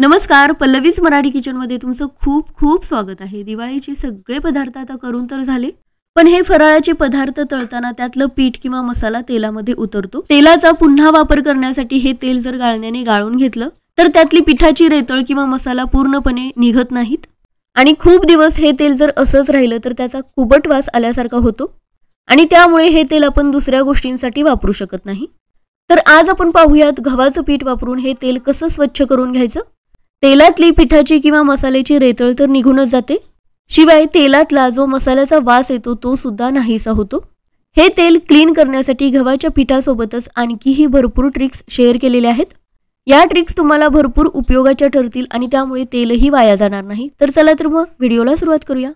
नमस्कार पल्लवीज मराठी किचनमध्ये तुमचं खूप खूप स्वागत आहे दिवाळीचे सगळे पदार्थ आता करून तर झाले पण हे फराळाचे पदार्थ तळताना त्यातलं पीठ किंवा मसाला तेलामध्ये उतरतो तेलाचा पुन्हा वापर करण्यासाठी हे तेल जर गाळण्याने गाळून घेतलं तर त्यातली पिठाची रेतळ किंवा मसाला पूर्णपणे निघत नाहीत आणि खूप दिवस हे तेल जर असंच राहिलं तर त्याचा कुबट वास आल्यासारखा होतो आणि त्यामुळे हे तेल आपण दुसऱ्या गोष्टींसाठी वापरू शकत नाही तर आज आपण पाहूयात गव्हाचं पीठ वापरून हे तेल कसं स्वच्छ करून घ्यायचं तेलातली पिठाची किंवा मसाल्याची रेतळ तर निघूनच जाते शिवाय तेलातला जो मसाल्याचा वास येतो तो सुद्धा नाहीसा होतो हे तेल क्लीन करण्यासाठी गव्हाच्या पिठासोबतच आणखीही भरपूर ट्रिक्स शेअर केलेल्या आहेत या ट्रिक्स तुम्हाला भरपूर उपयोगाच्या ठरतील आणि त्यामुळे तेलही वाया जाणार नाही तर चला तर मग व्हिडिओला सुरुवात करूया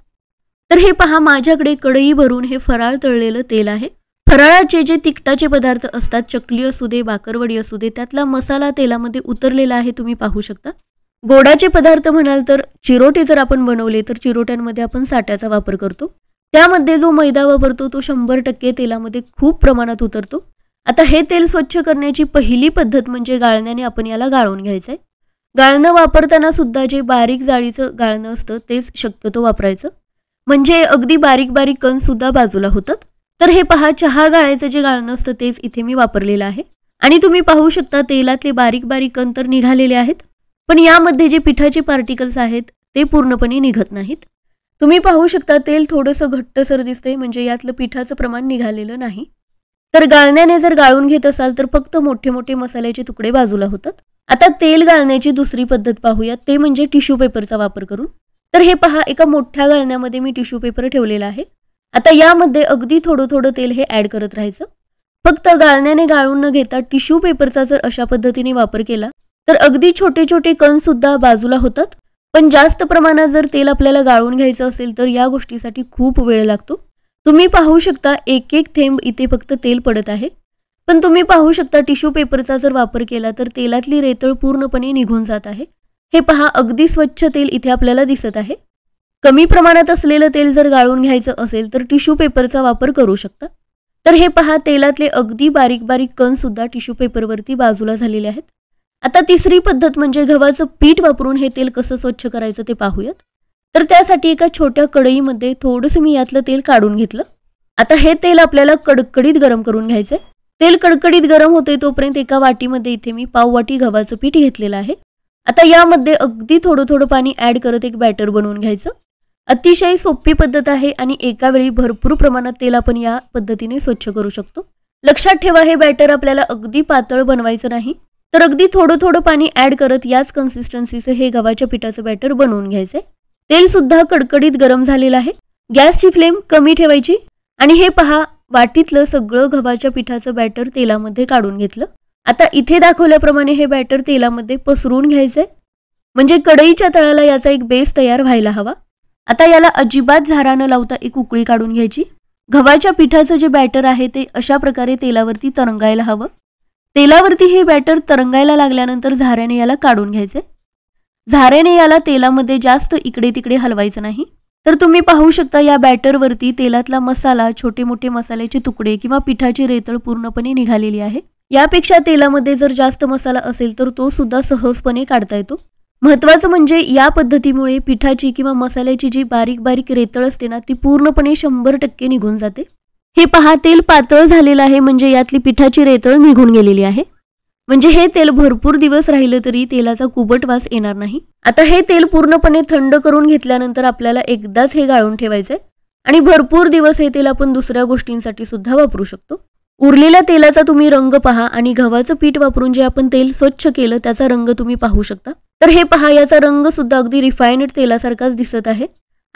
तर हे पहा माझ्याकडे कडई भरून हे फराळ तळलेलं तेल आहे फराळाचे जे तिखटाचे पदार्थ असतात चकली असू दे बाकरवडी असू दे त्यातला मसाला तेलामध्ये उतरलेला आहे तुम्ही पाहू शकता गोडाचे पदार्थ म्हणाल तर चिरोटे जर आपण बनवले तर चिरोट्यांमध्ये आपण साठ्याचा वापर करतो त्यामध्ये जो मैदा वापरतो तो शंभर टक्के तेलामध्ये खूप प्रमाणात उतरतो आता हे तेल स्वच्छ करण्याची पहिली पद्धत म्हणजे गाळण्याने आपण याला गाळून घ्यायचं आहे गाळणं वापरताना सुद्धा जे बारीक जाळीचं गाळणं असतं तेच शक्यतो वापरायचं म्हणजे अगदी बारीक बारीक कण सुद्धा बाजूला होतात तर हे पहा चहा गाळायचं जे गाळणं असतं तेच इथे मी वापरलेलं आहे आणि तुम्ही पाहू शकता तेलातले बारीक बारीक कण तर निघालेले आहेत पण यामध्ये जे पिठाचे पार्टिकल्स आहेत ते पूर्णपणे निघत नाहीत तुम्ही पाहू शकता तेल थोडंसं घट्टसर दिसतंय म्हणजे यातलं पिठाचं प्रमाण निघालेलं नाही तर गाळण्याने जर गाळून घेत असाल तर फक्त मोठे मोठे मसाल्याचे तुकडे बाजूला होतात आता तेल गाळण्याची दुसरी पद्धत पाहूया ते म्हणजे टिश्यू पेपरचा वापर करून तर हे पहा एका मोठ्या गाळण्यामध्ये मी टिश्यू पेपर ठेवलेला आहे आता यामध्ये अगदी थोडं थोडं तेल हे ॲड करत राहायचं फक्त गाळण्याने गाळून न घेता टिश्यू पेपरचा जर अशा पद्धतीने वापर केला तर अगदी छोटे छोटे कण सुद्धा बाजूला होतात पण जास्त प्रमाणात जर तेल आपल्याला गाळून घ्यायचं असेल तर या गोष्टीसाठी खूप वेळ लागतो तुम्ही पाहू शकता एक एक थेंब इथे फक्त तेल पडत आहे पण तुम्ही पाहू शकता टिश्यू पेपरचा जर वापर केला तर तेलातली रेतळ पूर्णपणे निघून जात आहे हे पहा अगदी स्वच्छ तेल इथे आपल्याला दिसत आहे कमी प्रमाणात असलेलं तेल जर गाळून घ्यायचं असेल तर टिश्यू पेपरचा वापर करू शकता तर हे पहा तेलातले अगदी बारीक बारीक कण सुद्धा टिश्यू पेपरवरती बाजूला झालेले आहेत आता तिसरी पद्धत म्हणजे गव्हाचं पीठ वापरून हे तेल कसं स्वच्छ करायचं ते पाहूयात तर त्यासाठी एका छोट्या कढईमध्ये थोडंसं मी यातलं तेल काढून घेतलं आता हे तेल आपल्याला कडकडीत गरम करून घ्यायचं आहे तेल कडकडीत गरम होते तोपर्यंत एका वाटीमध्ये इथे मी पाव वाटी गव्हाचं पीठ घेतलेलं आहे आता यामध्ये अगदी थोडं थोडं पाणी ॲड करत एक बॅटर बनवून घ्यायचं अतिशय सोपी पद्धत आहे आणि एका वेळी भरपूर प्रमाणात तेल आपण या पद्धतीने स्वच्छ करू शकतो लक्षात ठेवा हे बॅटर आपल्याला अगदी पातळ बनवायचं नाही तर अगदी थोडं थोडं पाणी ॲड करत याच कन्सिस्टन्सीचं हे गव्हाच्या पिठाचं बॅटर बनवून घ्यायचं तेल सुद्धा कडकडीत गरम झालेलं आहे गॅसची फ्लेम कमी ठेवायची आणि हे पहा वाटीतलं सगळं गव्हाच्या पिठाचं बॅटर तेलामध्ये काढून घेतलं आता इथे दाखवल्याप्रमाणे हे बॅटर तेलामध्ये पसरून घ्यायचं म्हणजे कढईच्या तळाला याचा एक बेस तयार व्हायला हवा आता याला अजिबात झारा न लावता एक उकळी काढून घ्यायची गव्हाच्या पिठाचं जे बॅटर आहे ते अशा प्रकारे तेलावरती तरंगायला हवं तेलावरती हे बॅटर तरंगायला लागल्यानंतर झाऱ्याने याला काढून घ्यायचे झाऱ्याने याला तेलामध्ये जास्त इकडे तिकडे हलवायचं नाही तर तुम्ही पाहू शकता या बॅटरवरती तेलातला मसाला छोटे मोठे मसाल्याचे तुकडे किंवा पिठाची रेतळ पूर्णपणे निघालेली आहे यापेक्षा तेलामध्ये जर जास्त मसाला असेल तर तो सुद्धा सहजपणे काढता येतो महत्त्वाचं म्हणजे या पद्धतीमुळे पिठाची किंवा मसाल्याची जी बारीक बारीक रेतळ असते ना ती पूर्णपणे शंभर टक्के निघून जाते हे पहा तेल पातळ झालेलं आहे म्हणजे यातली पिठाची रेतळ निघून गेलेली आहे म्हणजे हे तेल भरपूर दिवस राहिलं तरी तेलाचा कुबट वास येणार नाही आता हे तेल पूर्णपणे थंड करून घेतल्यानंतर आपल्याला एकदाच हे गाळून ठेवायचंय आणि भरपूर दिवस हे तेल आपण दुसऱ्या गोष्टींसाठी सुद्धा वापरू शकतो उरलेल्या तेलाचा तुम्ही रंग पहा आणि गव्हाचं पीठ वापरून जे आपण तेल स्वच्छ केलं त्याचा रंग तुम्ही पाहू शकता तर हे पहा याचा रंग सुद्धा अगदी रिफायनड तेलासारखाच दिसत आहे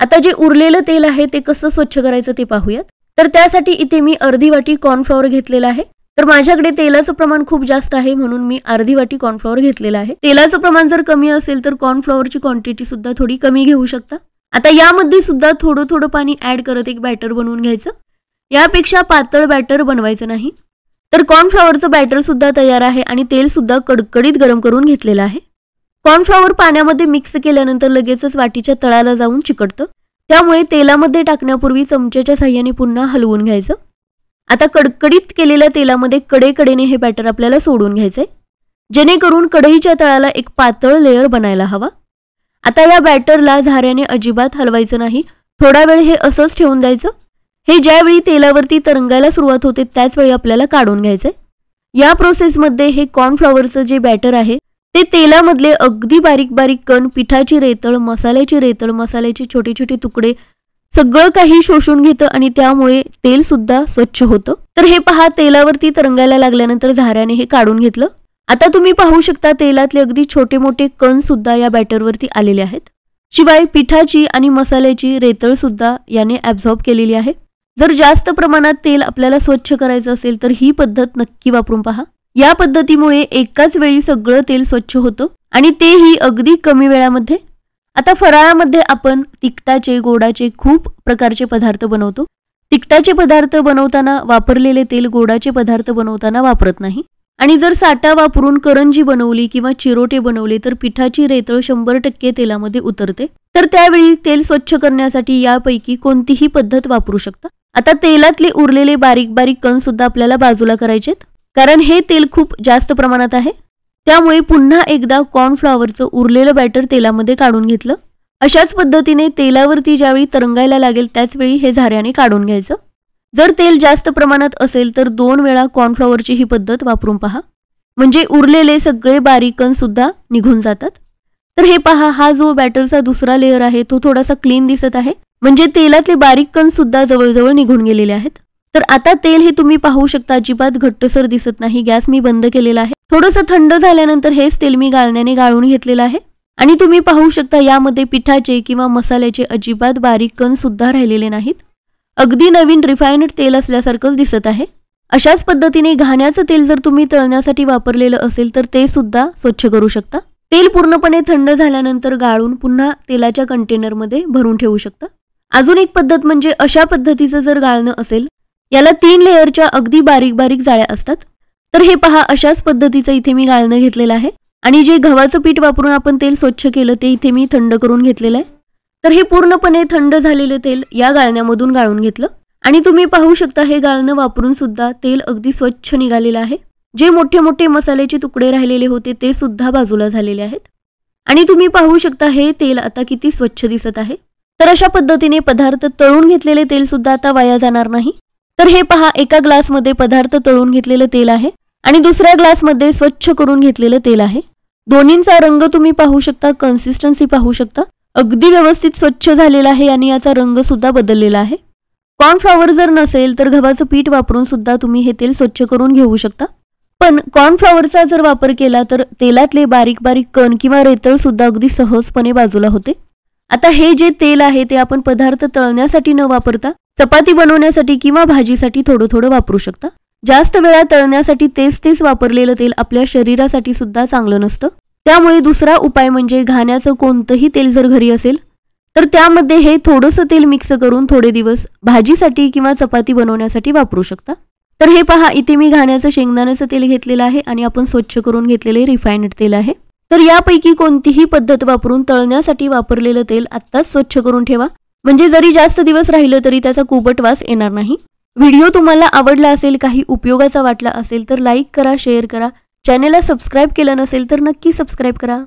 आता जे उरलेलं तेल आहे ते कसं स्वच्छ करायचं ते पाहूयात तर त्यासाठी इथे मी अर्धी वाटी कॉर्नफ्लॉवर घेतलेला आहे तर माझ्याकडे तेलाचं प्रमाण खूप जास्त आहे म्हणून मी अर्धी वाटी कॉर्नफ्लॉवर घेतलेला आहे तेलाचं प्रमाण जर कमी असेल तर कॉर्नफ्लॉवरची क्वांटिटी सुद्धा थोडी कमी घेऊ शकता आता यामध्ये सुद्धा थोडं थोडं पाणी ऍड करत एक बॅटर बनवून घ्यायचं यापेक्षा पातळ बॅटर बनवायचं नाही तर कॉर्नफ्लॉवरचं बॅटर सुद्धा तयार आहे आणि तेल सुद्धा कडकडीत गरम करून घेतलेलं आहे कॉर्नफ्लॉवर पाण्यामध्ये मिक्स केल्यानंतर लगेचच वाटीच्या तळाला जाऊन चिकटतं त्यामुळे तेलामध्ये टाकण्यापूर्वी चमच्याच्या साह्याने पुन्हा हलवून घ्यायचं आता कडकडीत केलेल्या तेलामध्ये कडेकडेने हे बॅटर आपल्याला सोडून आहे जेणेकरून कढईच्या तळाला एक पातळ लेअर बनायला हवा आता या बॅटरला झाऱ्याने अजिबात हलवायचं नाही थोडा वेळ हे असंच ठेवून द्यायचं हे ज्यावेळी तेलावरती तरंगायला सुरुवात होते त्याचवेळी आपल्याला काढून घ्यायचंय या प्रोसेसमध्ये हे कॉर्नफ्लॉवरचं जे बॅटर आहे ते तेलामधले अगदी बारीक बारीक कण पिठाची रेतळ मसाल्याची रेतळ मसाल्याचे छोटे छोटे तुकडे सगळं काही शोषून घेतं आणि त्यामुळे तेल सुद्धा स्वच्छ होतं तर हे पहा तेलावरती तरंगायला लागल्यानंतर झाऱ्याने हे काढून घेतलं आता तुम्ही पाहू शकता तेलातले अगदी छोटे मोठे कण सुद्धा या बॅटरवरती आलेले आहेत शिवाय पिठाची आणि मसाल्याची रेतळ सुद्धा याने ऍब्झॉर्ब केलेली आहे जर जास्त प्रमाणात तेल आपल्याला स्वच्छ करायचं असेल तर ही पद्धत नक्की वापरून पहा या पद्धतीमुळे एकाच वेळी सगळं तेल स्वच्छ होतं आणि तेही अगदी कमी वेळामध्ये आता फराळामध्ये आपण तिखटाचे गोडाचे खूप प्रकारचे पदार्थ बनवतो तिखटाचे पदार्थ बनवताना वापरलेले तेल गोडाचे पदार्थ बनवताना वापरत नाही आणि जर साठा वापरून करंजी बनवली किंवा चिरोटे बनवले तर पिठाची रेतळ शंभर टक्के तेलामध्ये उतरते तर त्यावेळी तेल स्वच्छ करण्यासाठी यापैकी कोणतीही पद्धत वापरू शकता आता तेलातले उरलेले बारीक बारीक कण सुद्धा आपल्याला बाजूला करायचेत कारण हे तेल खूप जास्त प्रमाणात आहे त्यामुळे पुन्हा एकदा कॉर्नफ्लॉवरचं उरलेलं बॅटर तेलामध्ये काढून घेतलं अशाच पद्धतीने तेलावरती ज्यावेळी तरंगायला लागेल त्याचवेळी हे झाऱ्याने काढून घ्यायचं जर तेल जास्त प्रमाणात असेल तर दोन वेळा कॉर्नफ्लॉवरची ही पद्धत वापरून पहा म्हणजे उरलेले सगळे बारीक सुद्धा निघून जातात तर हे पहा हा जो बॅटरचा दुसरा लेअर आहे तो थोडासा क्लीन दिसत आहे म्हणजे तेलातले बारीक कणसुद्धा जवळजवळ निघून गेलेले आहेत तर आता तेल हे तुम्ही पाहू शकता अजिबात घट्टसर दिसत नाही गॅस मी बंद केलेला आहे थोडंसं थंड झाल्यानंतर हेच तेल मी गाळण्याने गाळून घेतलेलं आहे आणि तुम्ही पाहू शकता यामध्ये पिठाचे किंवा मसाल्याचे अजिबात बारीक कण सुद्धा राहिलेले नाहीत अगदी नवीन रिफायनड तेल असल्यासारखंच दिसत आहे अशाच पद्धतीने घाण्याचं तेल जर तुम्ही तळण्यासाठी वापरलेलं असेल तर ते सुद्धा स्वच्छ करू शकता तेल पूर्णपणे थंड झाल्यानंतर गाळून पुन्हा तेलाच्या कंटेनरमध्ये भरून ठेवू शकता अजून एक पद्धत म्हणजे अशा पद्धतीचं जर गाळणं असेल याला तीन लेअरच्या अगदी बारीक बारीक जाळ्या असतात तर हे पहा अशाच पद्धतीचं इथे मी गाळणं घेतलेलं आहे आणि जे गव्हाचं पीठ वापरून आपण तेल स्वच्छ केलं ते इथे मी थंड करून घेतलेलं आहे तर हे पूर्णपणे थंड झालेलं तेल या गाळण्यामधून गाळून घेतलं आणि तुम्ही पाहू शकता हे गाळणं वापरून सुद्धा तेल अगदी स्वच्छ निघालेलं आहे जे मोठे मोठे मसाल्याचे तुकडे राहिलेले होते ते सुद्धा बाजूला झालेले आहेत आणि तुम्ही पाहू शकता हे तेल आता किती स्वच्छ दिसत आहे तर अशा पद्धतीने पदार्थ तळून घेतलेले तेल सुद्धा आता वाया जाणार नाही तर हे पहा एका ग्लासमध्ये पदार्थ तळून घेतलेलं तेल आहे आणि दुसऱ्या ग्लासमध्ये स्वच्छ करून घेतलेलं तेल आहे दोन्हींचा रंग तुम्ही पाहू शकता कन्सिस्टन्सी पाहू शकता अगदी व्यवस्थित स्वच्छ झालेला आहे आणि याचा रंग सुद्धा बदललेला आहे कॉर्नफ्लॉवर जर नसेल तर गव्हाचं पीठ वापरून सुद्धा तुम्ही हे तेल स्वच्छ करून घेऊ शकता पण कॉर्नफ्लॉवरचा जर वापर केला तर तेलातले बारीक बारीक कण किंवा रेतळ सुद्धा अगदी सहजपणे बाजूला होते आता हे जे तेल आहे ते आपण पदार्थ तळण्यासाठी न वापरता चपाती बनवण्यासाठी किंवा भाजीसाठी थोडं थोडं वापरू शकता जास्त वेळा तळण्यासाठी तेच तेच वापरलेलं तेल आपल्या शरीरासाठी सुद्धा चांगलं नसतं त्यामुळे दुसरा उपाय म्हणजे घाण्याचं कोणतंही तेल जर घरी असेल तर त्यामध्ये हे थोडंसं तेल मिक्स करून थोडे दिवस भाजीसाठी किंवा चपाती बनवण्यासाठी वापरू शकता तर हे पहा इथे मी घाण्याचं शेंगदाण्याचं तेल घेतलेलं आहे आणि आपण स्वच्छ करून घेतलेले रिफाईंड तेल आहे तर यापैकी कोणतीही पद्धत वापरून तळण्यासाठी वापरलेलं तेल आत्ताच स्वच्छ करून ठेवा म्हणजे जरी जास्त दिवस राहिलं तरी त्याचा कुबट वास येणार नाही व्हिडिओ तुम्हाला आवडला असेल काही उपयोगाचा वाटला असेल तर लाईक करा शेअर करा चॅनेलला सबस्क्राईब केलं नसेल तर नक्की सबस्क्राईब करा